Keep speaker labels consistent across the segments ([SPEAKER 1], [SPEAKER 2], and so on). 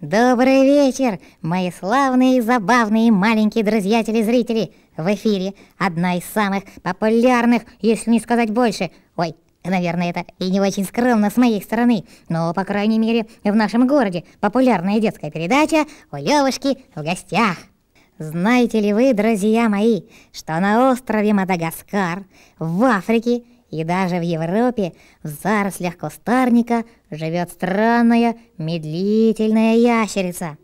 [SPEAKER 1] Добрый вечер, мои славные и забавные маленькие друзья телезрители! В эфире одна из самых популярных, если не сказать больше. Ой, наверное, это и не очень скромно с моей стороны, но, по крайней мере, в нашем городе популярная детская передача «У Левушки в гостях». Знаете ли вы, друзья мои, что на острове Мадагаскар в Африке и даже в Европе, в зарослях кустарника, живет странная, медлительная ящерица.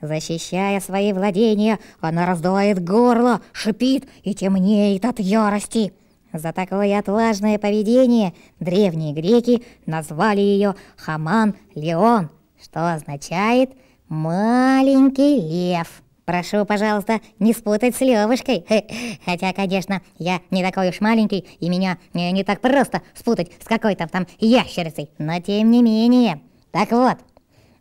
[SPEAKER 1] Защищая свои владения, она раздувает горло, шипит и темнеет от ярости. За такое отважное поведение древние греки назвали ее Хаман Леон, что означает «маленький лев». Прошу, пожалуйста, не спутать с Левушкой. Хотя, конечно, я не такой уж маленький, и меня не, э, не так просто спутать с какой-то там ящерицей. Но тем не менее. Так вот,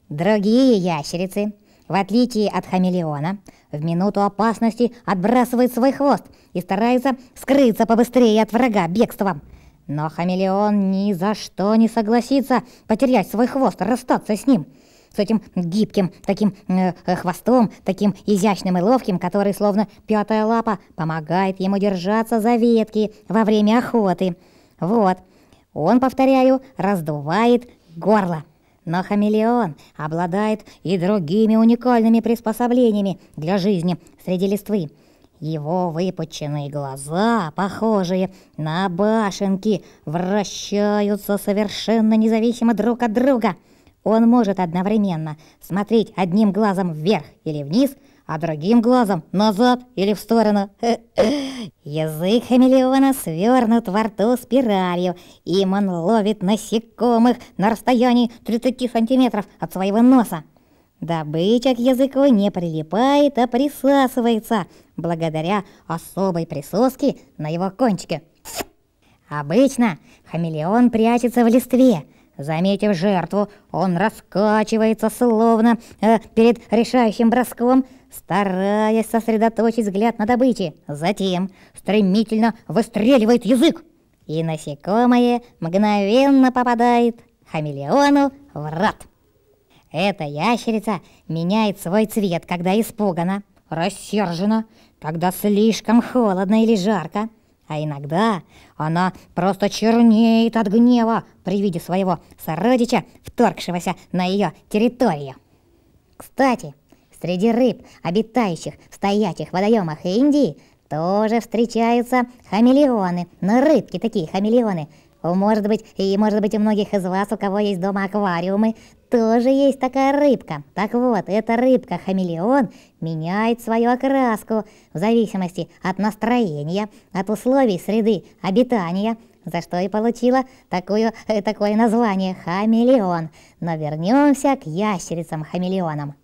[SPEAKER 1] другие ящерицы, в отличие от хамелеона, в минуту опасности отбрасывают свой хвост и стараются скрыться побыстрее от врага бегством. Но хамелеон ни за что не согласится потерять свой хвост, расстаться с ним – с этим гибким, таким э, э, хвостом, таким изящным и ловким, который словно пятая лапа помогает ему держаться за ветки во время охоты. Вот, он, повторяю, раздувает горло. Но хамелеон обладает и другими уникальными приспособлениями для жизни среди листвы. Его выпученные глаза, похожие на башенки, вращаются совершенно независимо друг от друга – он может одновременно смотреть одним глазом вверх или вниз, а другим глазом назад или в сторону. Язык хамелеона свернут во рту спиралью, им он ловит насекомых на расстоянии 30 сантиметров от своего носа. Добыча к языку не прилипает, а присасывается, благодаря особой присоске на его кончике. Обычно хамелеон прячется в листве, Заметив жертву, он раскачивается, словно э, перед решающим броском, стараясь сосредоточить взгляд на добыче. Затем стремительно выстреливает язык, и насекомое мгновенно попадает хамелеону в рот. Эта ящерица меняет свой цвет, когда испугана, рассержена, когда слишком холодно или жарко, а иногда она просто чернеет от гнева при виде своего сородича, вторгшегося на ее территорию. Кстати, среди рыб, обитающих в стоячих водоемах Индии, тоже встречаются хамелеоны, но рыбки такие хамелеоны, может быть, и может быть у многих из вас, у кого есть дома аквариумы, тоже есть такая рыбка. Так вот, эта рыбка-хамелеон меняет свою окраску в зависимости от настроения, от условий среды обитания, за что и получила такую, э, такое название «хамелеон». Но вернемся к ящерицам-хамелеонам.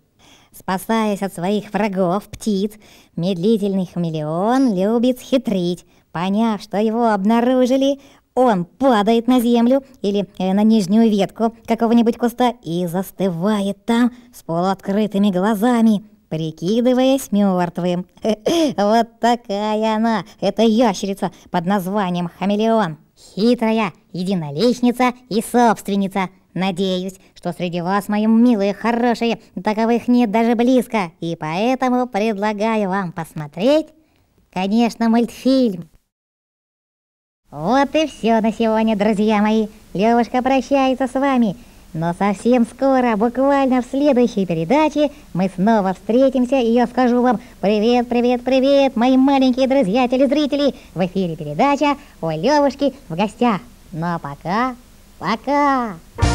[SPEAKER 1] Спасаясь от своих врагов, птиц, медлительный хамелеон любит хитрить. Поняв, что его обнаружили, он падает на землю или э, на нижнюю ветку какого-нибудь куста и застывает там с полуоткрытыми глазами, прикидываясь мертвым. Вот такая она, эта ящерица под названием хамелеон. Хитрая, единоличница и собственница. Надеюсь, что среди вас, мои милые, хорошие, таковых нет даже близко, и поэтому предлагаю вам посмотреть, конечно, мультфильм. Вот и все на сегодня, друзья мои. Левушка прощается с вами. Но совсем скоро, буквально в следующей передаче, мы снова встретимся, и я скажу вам «Привет, привет, привет, мои маленькие друзья-телезрители!» В эфире передача «У Левушки в гостях». Но ну а пока, пока! Пока!